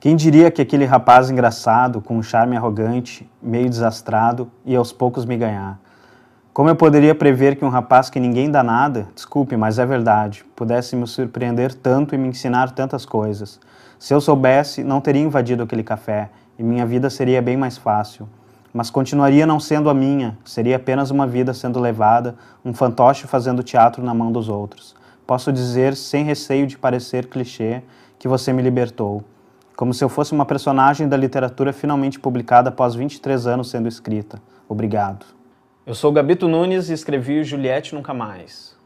Quem diria que aquele rapaz engraçado, com um charme arrogante, meio desastrado, ia aos poucos me ganhar? Como eu poderia prever que um rapaz que ninguém dá nada, desculpe, mas é verdade, pudesse me surpreender tanto e me ensinar tantas coisas? Se eu soubesse, não teria invadido aquele café e minha vida seria bem mais fácil. Mas continuaria não sendo a minha, seria apenas uma vida sendo levada, um fantoche fazendo teatro na mão dos outros. Posso dizer, sem receio de parecer clichê, que você me libertou como se eu fosse uma personagem da literatura finalmente publicada após 23 anos sendo escrita. Obrigado. Eu sou Gabito Nunes e escrevi Juliette Nunca Mais.